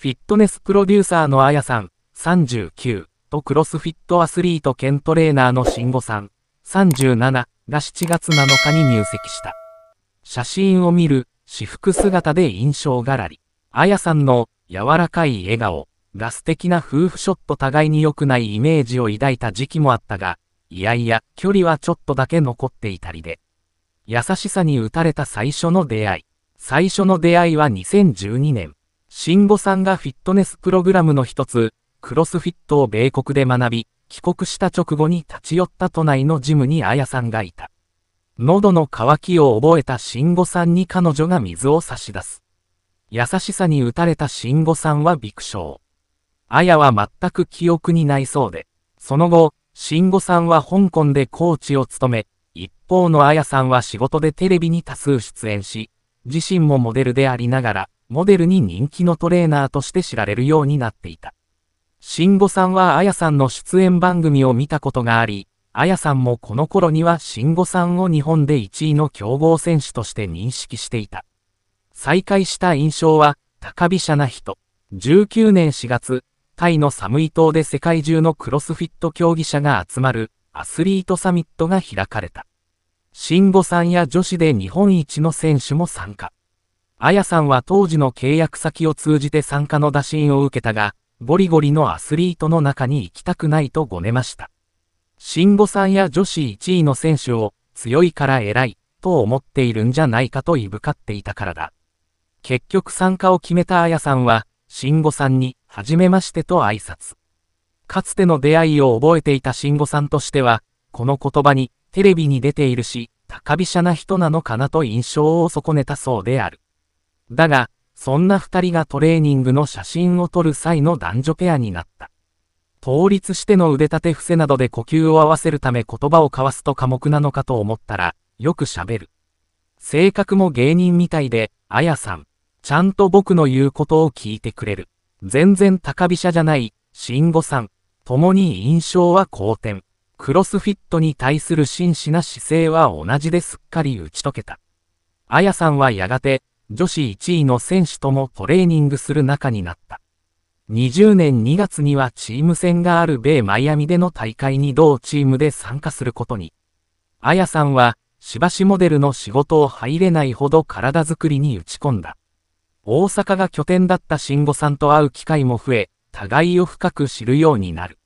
フィットネスプロデューサーのあやさん、39、とクロスフィットアスリート兼トレーナーの慎吾さん、37が7月7日に入籍した。写真を見る、私服姿で印象がらり。あやさんの柔らかい笑顔が素敵な夫婦ショット互いに良くないイメージを抱いた時期もあったが、いやいや、距離はちょっとだけ残っていたりで。優しさに打たれた最初の出会い。最初の出会いは2012年。慎吾さんがフィットネスプログラムの一つ、クロスフィットを米国で学び、帰国した直後に立ち寄った都内のジムにやさんがいた。喉の渇きを覚えた慎吾さんに彼女が水を差し出す。優しさに打たれた慎吾さんはビクション。は全く記憶にないそうで、その後、慎吾さんは香港でコーチを務め、一方のやさんは仕事でテレビに多数出演し、自身もモデルでありながら、モデルに人気のトレーナーとして知られるようになっていた。慎吾さんはあやさんの出演番組を見たことがあり、あやさんもこの頃には慎吾さんを日本で1位の強豪選手として認識していた。再会した印象は、高飛車な人。19年4月、タイのサムイ島で世界中のクロスフィット競技者が集まるアスリートサミットが開かれた。慎吾さんや女子で日本一の選手も参加。あやさんは当時の契約先を通じて参加の打診を受けたが、ゴリゴリのアスリートの中に行きたくないとごねました。慎吾さんや女子1位の選手を強いから偉いと思っているんじゃないかといぶかっていたからだ。結局参加を決めたあやさんは、慎吾さんに、はじめましてと挨拶。かつての出会いを覚えていた慎吾さんとしては、この言葉に、テレビに出ているし、高飛車な人なのかなと印象を損ねたそうである。だが、そんな二人がトレーニングの写真を撮る際の男女ペアになった。倒立しての腕立て伏せなどで呼吸を合わせるため言葉を交わすと寡黙なのかと思ったら、よく喋る。性格も芸人みたいで、あやさん、ちゃんと僕の言うことを聞いてくれる。全然高飛車じゃない、慎吾さん。共に印象は好転。クロスフィットに対する真摯な姿勢は同じですっかり打ち解けた。あやさんはやがて、女子1位の選手ともトレーニングする仲になった。20年2月にはチーム戦がある米マイアミでの大会に同チームで参加することに。あやさんは、しばしモデルの仕事を入れないほど体づくりに打ち込んだ。大阪が拠点だった慎吾さんと会う機会も増え、互いを深く知るようになる。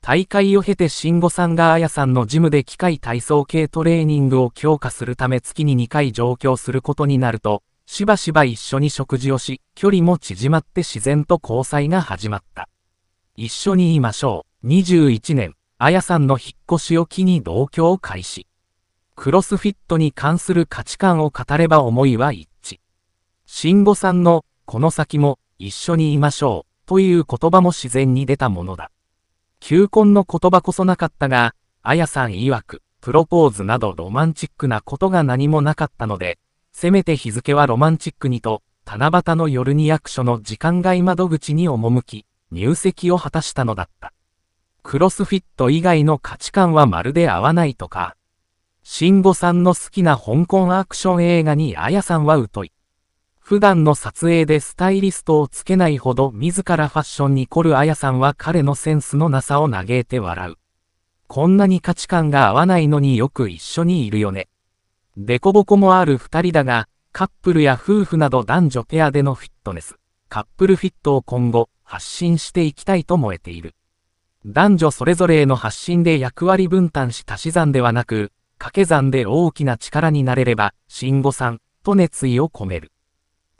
大会を経て慎吾さんがあやさんのジムで機械体操系トレーニングを強化するため月に2回上京することになると、しばしば一緒に食事をし、距離も縮まって自然と交際が始まった。一緒にいましょう。21年、あやさんの引っ越しを機に同居を開始。クロスフィットに関する価値観を語れば思いは一致。慎吾さんの、この先も、一緒にいましょう、という言葉も自然に出たものだ。求婚の言葉こそなかったが、あやさん曰く、プロポーズなどロマンチックなことが何もなかったので、せめて日付はロマンチックにと、七夕の夜に役所の時間外窓口に赴き、入籍を果たしたのだった。クロスフィット以外の価値観はまるで合わないとか、慎吾さんの好きな香港アクション映画にあやさんは疎い。普段の撮影でスタイリストをつけないほど自らファッションに凝るあやさんは彼のセンスのなさを嘆いて笑う。こんなに価値観が合わないのによく一緒にいるよね。凸凹もある2人だが、カップルや夫婦など男女ペアでのフィットネス、カップルフィットを今後発信していきたいと燃えている。男女それぞれへの発信で役割分担し足し算ではなく、掛け算で大きな力になれれば、慎吾さん、と熱意を込める。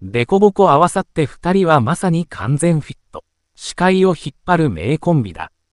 凸凹合わさって2人はまさに完全フィット。視界を引っ張る名コンビだ。